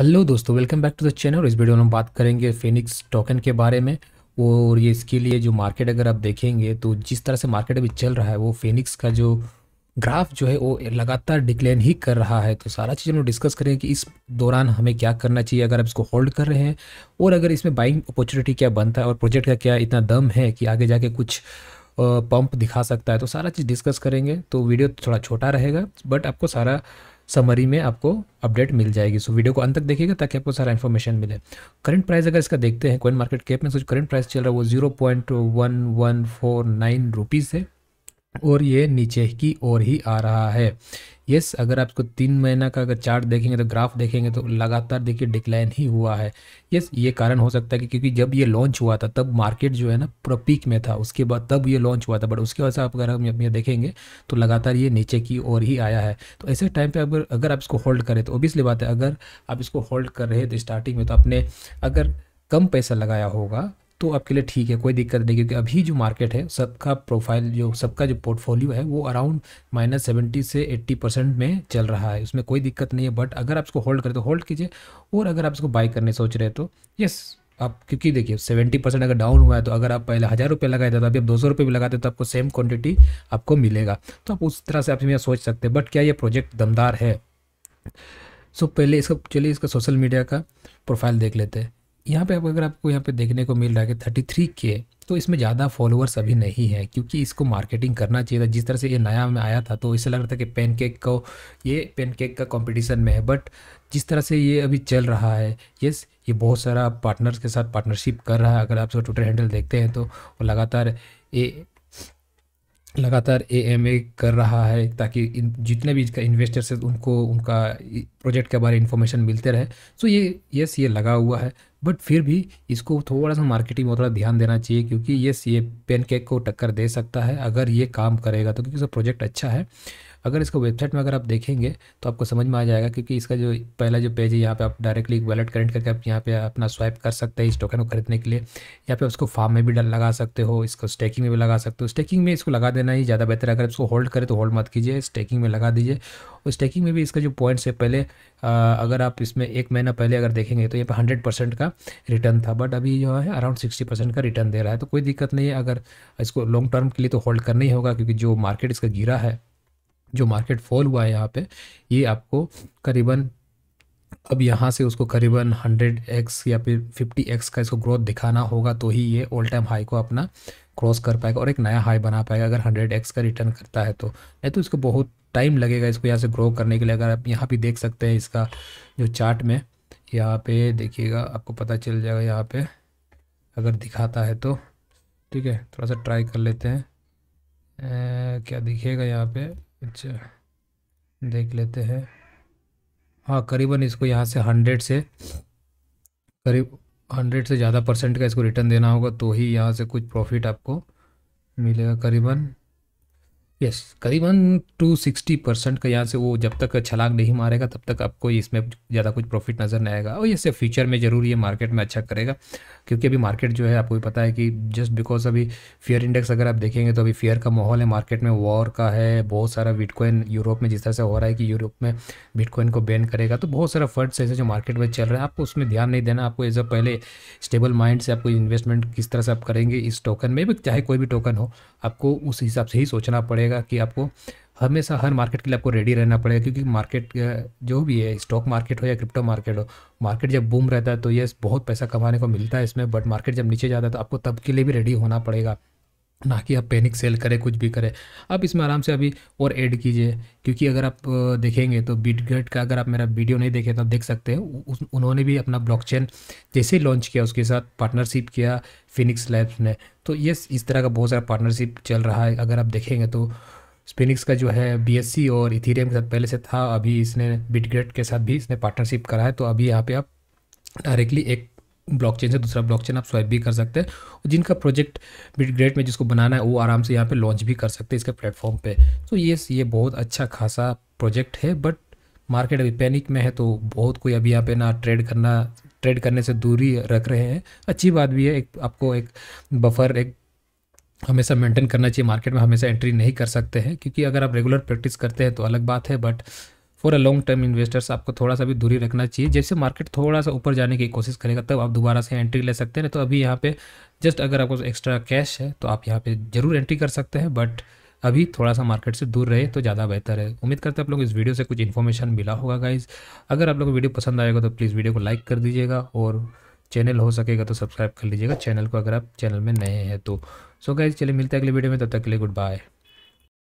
hello दोस्तों welcome back to the channel इस video में हम बात करेंगे फिनिक्स टोकन के बारे में और ये इसके लिए जो मार्केट अगर आप देखेंगे तो जिस तरह से मार्केट अभी चल रहा है वो फिनिक्स का जो ग्राफ जो है वो लगातार डिक्लाइन ही कर रहा है तो सारा चीज़ हम लोग डिस्कस करेंगे कि इस दौरान हमें क्या करना चाहिए अगर आप इसको होल्ड कर रहे हैं और अगर इसमें बाइंग अपॉर्चुनिटी क्या बनता है और प्रोजेक्ट का क्या इतना दम है कि आगे जाके कुछ पंप दिखा सकता है तो सारा चीज़ डिस्कस करेंगे तो वीडियो थोड़ा छोटा रहेगा बट आपको सारा समरी में आपको अपडेट मिल जाएगी सो वीडियो को अंत तक देखिएगा ताकि आपको सारा इन्फॉर्मेशन मिले करंट प्राइस अगर इसका देखते हैं कोइन मार्केट कैप में सोच करंट प्राइस चल रहा है वो zero point one one four nine rupees है और ये नीचे की ओर ही आ रहा है यस yes, अगर आपको तीन महीना का अगर चार्ट देखेंगे तो ग्राफ देखेंगे तो लगातार देखिए डिक्लाइन ही हुआ है यस yes, ये कारण हो सकता है कि क्योंकि जब ये लॉन्च हुआ था तब मार्केट जो है ना पूरा पीक में था उसके बाद तब ये लॉन्च हुआ था बट उसके बाद आप अगर हम ये देखेंगे तो लगातार ये नीचे की ओर ही आया है तो ऐसे टाइम पर अगर अगर आप इसको होल्ड करें तो ओबियसली बात है अगर आप इसको होल्ड कर रहे हैं तो स्टार्टिंग में तो आपने अगर कम पैसा लगाया होगा तो आपके लिए ठीक है कोई दिक्कत नहीं क्योंकि अभी जो मार्केट है सबका प्रोफाइल जो सबका जो पोर्टफोलियो है वो अराउंड माइनस सेवेंटी से एट्टी परसेंट में चल रहा है उसमें कोई दिक्कत नहीं है बट अगर आप इसको होल्ड करें तो होल्ड कीजिए और अगर आप इसको बाई करने सोच रहे तो यस आप क्योंकि देखिए सेवेंटी परसेंट अगर डाउन हुआ है तो अगर आप पहले हज़ार रुपये लगाए थे तो अभी आप दो सौ रुपये भी लगाते तो आपको सेम क्वांटिटी आपको मिलेगा तो आप उस तरह से आप सोच सकते हैं बट क्या ये प्रोजेक्ट दमदार है सो पहले इसका चलिए इसका सोशल मीडिया का प्रोफाइल देख लेते हैं यहाँ पे आप अगर आपको यहाँ पे देखने को मिल रहा है कि थर्टी थ्री के तो इसमें ज़्यादा फॉलोअर्स अभी नहीं है क्योंकि इसको मार्केटिंग करना चाहिए था जिस तरह से ये नया में आया था तो इसे लग रहा था कि पेन केक को ये पेन केक का कंपटीशन में है बट जिस तरह से ये अभी चल रहा है यस ये बहुत सारा पार्टनर्स के साथ पार्टनरशिप कर रहा है अगर आप सब ट्विटर हैंडल देखते हैं तो वो लगातार ए लगातार ए एम ए कर रहा है ताकि इन जितने भी इसका इन्वेस्टर्स है उनको उनका प्रोजेक्ट के बारे में इन्फॉर्मेशन मिलते रहे सो ये यस ये लगा हुआ है बट फिर भी इसको थोड़ा सा मार्केटिंग में थोड़ा ध्यान देना चाहिए क्योंकि येस ये पेन केक को टक्कर दे सकता है अगर ये काम करेगा तो क्योंकि उसका प्रोजेक्ट अच्छा है अगर इसको वेबसाइट में अगर आप देखेंगे तो आपको समझ में आ जाएगा क्योंकि इसका जो पहला जो पेज है यहाँ पे आप डायरेक्टली वैलेट करेंट करके आप यहाँ पे अपना स्वाइप कर सकते हैं इस टोकन को खरीदने के लिए या फिर उसको फार्म में भी लगा सकते हो इसको स्टेकिंग में भी लगा सकते हो स्टेकिंग में इसको लगा देना ही ज़्यादा बेहतर है अगर इसको होल्ड करें तो होल्ड मत कीजिए स्टेकिंग में लगा दीजिए और स्टेकिंग में भी इसका जो पॉइंट्स है पहले अगर आप इसमें एक महीना पहले अगर देखेंगे तो ये पर हंड्रेड परसेंट का रिटर्न था बट अभी जो है अराउंड सिक्सटी परसेंट का रिटर्न दे रहा है तो कोई दिक्कत नहीं है अगर इसको लॉन्ग टर्म के लिए तो होल्ड करना ही होगा क्योंकि जो मार्केट इसका गिरा है जो मार्केट फॉल हुआ है यहाँ पे ये आपको करीबन अब यहाँ से उसको करीबन 100x या फिर 50x का इसको ग्रोथ दिखाना होगा तो ही ये ऑल टाइम हाई को अपना क्रॉस कर पाएगा और एक नया हाई बना पाएगा अगर 100x का रिटर्न करता है तो नहीं तो इसको बहुत टाइम लगेगा इसको यहाँ से ग्रो करने के लिए अगर आप यहाँ भी देख सकते हैं इसका जो चार्ट में यहाँ पे देखिएगा आपको पता चल जाएगा यहाँ पे अगर दिखाता है तो ठीक है थोड़ा सा ट्राई कर लेते हैं ए, क्या दिखेगा यहाँ पर अच्छा देख लेते हैं हाँ करीबन इसको यहाँ से हंड्रेड से करीब हंड्रेड से ज़्यादा परसेंट का इसको रिटर्न देना होगा तो ही यहाँ से कुछ प्रॉफिट आपको मिलेगा करीबन यस करीबन टू सिक्सटी परसेंट का यहाँ से वो जब तक छलांग नहीं मारेगा तब तक आपको इसमें ज़्यादा कुछ प्रॉफिट नज़र नहीं आएगा और ये फ्यूचर में ज़रूर ये मार्केट में अच्छा करेगा क्योंकि अभी मार्केट जो है आपको भी पता है कि जस्ट बिकॉज अभी फियर इंडेक्स अगर आप देखेंगे तो अभी फियर का माहौल है मार्केट में वॉर का है बहुत सारा बिटकॉइन यूरोप में जिस तरह से हो रहा है कि यूरोप में बिटकॉइन को बैन करेगा तो बहुत सारा फंड्स ऐसे जो मार्केट में चल रहे हैं आपको उसमें ध्यान नहीं देना आपको एज अ पहले स्टेबल माइंड से आपको इन्वेस्टमेंट किस तरह से आप करेंगे इस टोकन में भी चाहे कोई भी टोकन हो आपको उस हिसाब से ही सोचना पड़ेगा कि आपको हमेशा हर मार्केट के लिए आपको रेडी रहना पड़ेगा क्योंकि मार्केट जो भी है स्टॉक मार्केट हो या क्रिप्टो मार्केट हो मार्केट जब बूम रहता है तो यस बहुत पैसा कमाने को मिलता है इसमें बट मार्केट जब नीचे जाता है तो आपको तब के लिए भी रेडी होना पड़ेगा ना कि आप पैनिक सेल करें कुछ भी करें आप इसमें आराम से अभी और ऐड कीजिए क्योंकि अगर आप देखेंगे तो बिटगेट का अगर आप मेरा वीडियो नहीं देखे तो आप देख सकते हैं उस उन्होंने भी अपना ब्लॉकचेन जैसे ही लॉन्च किया उसके साथ पार्टनरशिप किया फिनिक्स लैब्स ने तो यस इस तरह का बहुत सारा पार्टनरशिप चल रहा है अगर आप देखेंगे तो स्पिनिक्स का जो है बीएससी और इथीरियम के साथ पहले से था अभी इसने बिटग्रेड के साथ भी इसने पार्टनरशिप करा है तो अभी यहाँ पे आप डायरेक्टली एक ब्लॉकचेन से दूसरा ब्लॉकचेन आप स्वाइप भी कर सकते हैं और जिनका प्रोजेक्ट बिटग्रेड में जिसको बनाना है वो आराम से यहाँ पर लॉन्च भी कर सकते हैं इसके प्लेटफॉर्म पर तो ये ये बहुत अच्छा खासा प्रोजेक्ट है बट मार्केट अभी पैनिक में है तो बहुत कोई अभी यहाँ पे ना ट्रेड करना ट्रेड करने से दूरी रख रहे हैं अच्छी बात भी है एक आपको एक बफर एक हमेशा मेंटेन करना चाहिए मार्केट में हमेशा एंट्री नहीं कर सकते हैं क्योंकि अगर आप रेगुलर प्रैक्टिस करते हैं तो अलग बात है but for a long term investors आपको थोड़ा सा भी दूरी रखना चाहिए जैसे मार्केट थोड़ा सा ऊपर जाने की कोशिश करेगा तब तो आप दोबारा से एंट्री ले सकते हैं तो अभी यहाँ पे जस्ट अगर आपको एक्स्ट्रा कैश है तो आप यहाँ पे ज़रूर एंट्री कर सकते हैं बट अभी थोड़ा सा मार्केट से दूर रहे तो ज़्यादा बेहतर है उम्मीद करते हैं आप लोग इस वीडियो से कुछ इन्फॉर्मेशन मिला होगा गाइज अगर आप लोग वीडियो पसंद आएगा तो प्लीज़ वीडियो को लाइक कर दीजिएगा और चैनल हो सकेगा तो सब्सक्राइब कर लीजिएगा चैनल को अगर आप चैनल में नए हैं तो सो so गाइज चलिए मिलते हैं अगले वीडियो में तब तक के लिए गुड बाय